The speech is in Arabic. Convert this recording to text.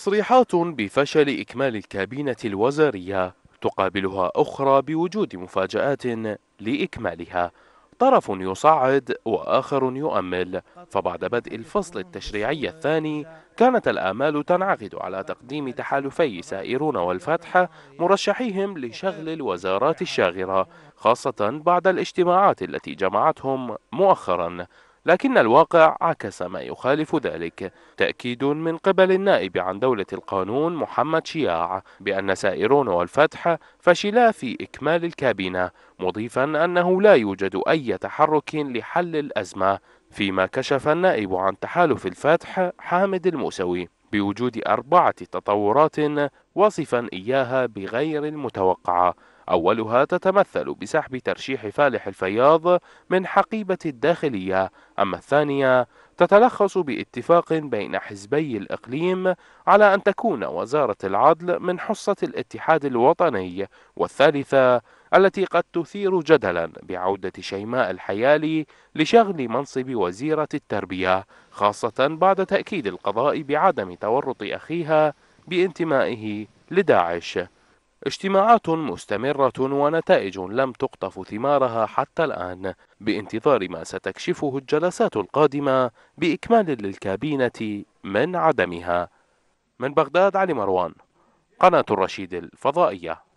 تصريحات بفشل إكمال الكابينة الوزارية تقابلها أخرى بوجود مفاجآت لإكمالها طرف يصعد وآخر يؤمل فبعد بدء الفصل التشريعي الثاني كانت الآمال تنعقد على تقديم تحالفي سائرون والفتح مرشحيهم لشغل الوزارات الشاغرة خاصة بعد الاجتماعات التي جمعتهم مؤخراً لكن الواقع عكس ما يخالف ذلك تأكيد من قبل النائب عن دولة القانون محمد شياع بأن سائرون والفتح فشلا في إكمال الكابينة مضيفا أنه لا يوجد أي تحرك لحل الأزمة فيما كشف النائب عن تحالف الفتح حامد الموسوي بوجود أربعة تطورات وصفا إياها بغير المتوقعة أولها تتمثل بسحب ترشيح فالح الفياض من حقيبة الداخلية أما الثانية تتلخص باتفاق بين حزبي الإقليم على أن تكون وزارة العدل من حصة الاتحاد الوطني والثالثة التي قد تثير جدلا بعودة شيماء الحيالي لشغل منصب وزيرة التربية خاصة بعد تأكيد القضاء بعدم تورط أخيها بانتمائه لداعش اجتماعات مستمرة ونتائج لم تقطف ثمارها حتى الآن بانتظار ما ستكشفه الجلسات القادمة بإكمال للكابينة من عدمها من بغداد علي مروان قناة الرشيد الفضائية